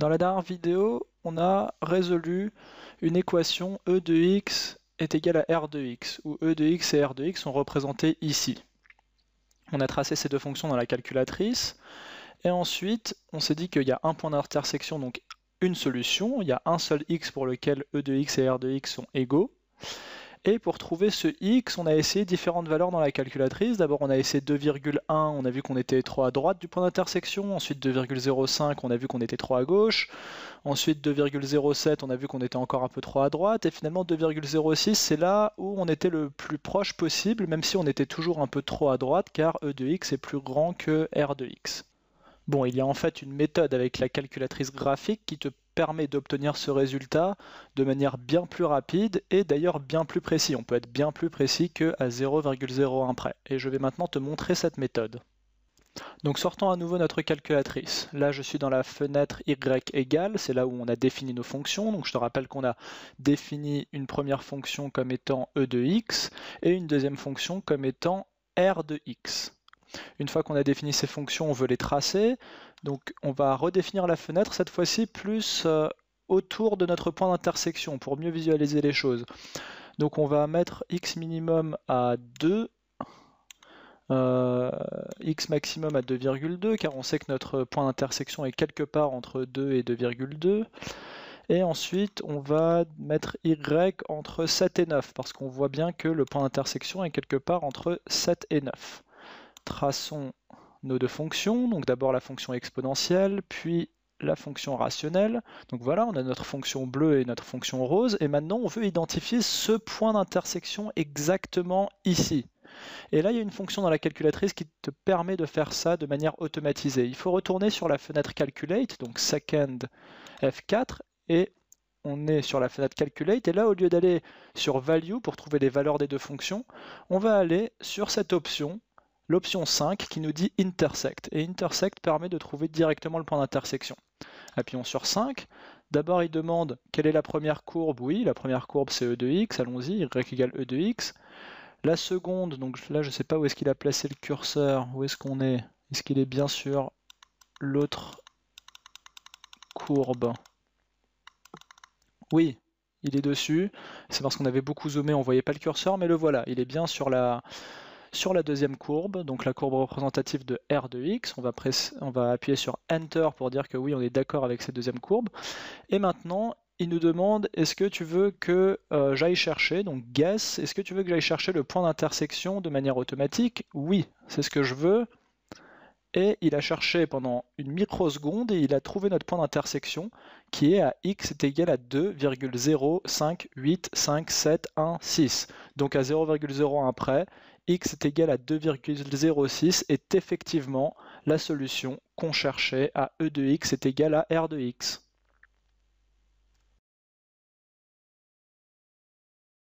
Dans la dernière vidéo, on a résolu une équation E de x est égale à R de x, où E de x et R de x sont représentés ici. On a tracé ces deux fonctions dans la calculatrice, et ensuite on s'est dit qu'il y a un point d'intersection, donc une solution, il y a un seul x pour lequel E de x et R de x sont égaux, et pour trouver ce x, on a essayé différentes valeurs dans la calculatrice. D'abord, on a essayé 2,1, on a vu qu'on était trop à droite du point d'intersection. Ensuite, 2,05, on a vu qu'on était trop à gauche. Ensuite, 2,07, on a vu qu'on était encore un peu trop à droite. Et finalement, 2,06, c'est là où on était le plus proche possible, même si on était toujours un peu trop à droite, car e de x est plus grand que r de x. Bon, il y a en fait une méthode avec la calculatrice graphique qui te permet d'obtenir ce résultat de manière bien plus rapide et d'ailleurs bien plus précis. On peut être bien plus précis que à 0,01 près. Et je vais maintenant te montrer cette méthode. Donc sortons à nouveau notre calculatrice. Là, je suis dans la fenêtre y égale, c'est là où on a défini nos fonctions. Donc je te rappelle qu'on a défini une première fonction comme étant e de x et une deuxième fonction comme étant r de x. Une fois qu'on a défini ces fonctions, on veut les tracer. Donc on va redéfinir la fenêtre, cette fois-ci plus euh, autour de notre point d'intersection pour mieux visualiser les choses. Donc on va mettre x minimum à 2, euh, x maximum à 2,2 car on sait que notre point d'intersection est quelque part entre 2 et 2,2. Et ensuite, on va mettre y entre 7 et 9, parce qu'on voit bien que le point d'intersection est quelque part entre 7 et 9 traçons nos deux fonctions, donc d'abord la fonction exponentielle, puis la fonction rationnelle. Donc voilà, on a notre fonction bleue et notre fonction rose, et maintenant on veut identifier ce point d'intersection exactement ici. Et là, il y a une fonction dans la calculatrice qui te permet de faire ça de manière automatisée. Il faut retourner sur la fenêtre Calculate, donc Second F4, et on est sur la fenêtre Calculate, et là, au lieu d'aller sur Value pour trouver les valeurs des deux fonctions, on va aller sur cette option l'option 5 qui nous dit intersect. Et intersect permet de trouver directement le point d'intersection. Appuyons sur 5. D'abord, il demande quelle est la première courbe. Oui, la première courbe, c'est E de x. Allons-y, y égale E 2 x. La seconde, donc là, je ne sais pas où est-ce qu'il a placé le curseur. Où est-ce qu'on est Est-ce qu'il est bien sur l'autre courbe Oui, il est dessus. C'est parce qu'on avait beaucoup zoomé, on ne voyait pas le curseur, mais le voilà. Il est bien sur la sur la deuxième courbe, donc la courbe représentative de R de X, on va, appuyer sur Enter pour dire que oui, on est d'accord avec cette deuxième courbe. Et maintenant, il nous demande est-ce que tu veux que euh, j'aille chercher, donc guess, est-ce que tu veux que j'aille chercher le point d'intersection de manière automatique Oui, c'est ce que je veux. Et il a cherché pendant une microseconde et il a trouvé notre point d'intersection qui est à x est égal à 2,058571,6. Donc à 0,01 après x est égal à 2,06 est effectivement la solution qu'on cherchait à e de x est égal à r de x.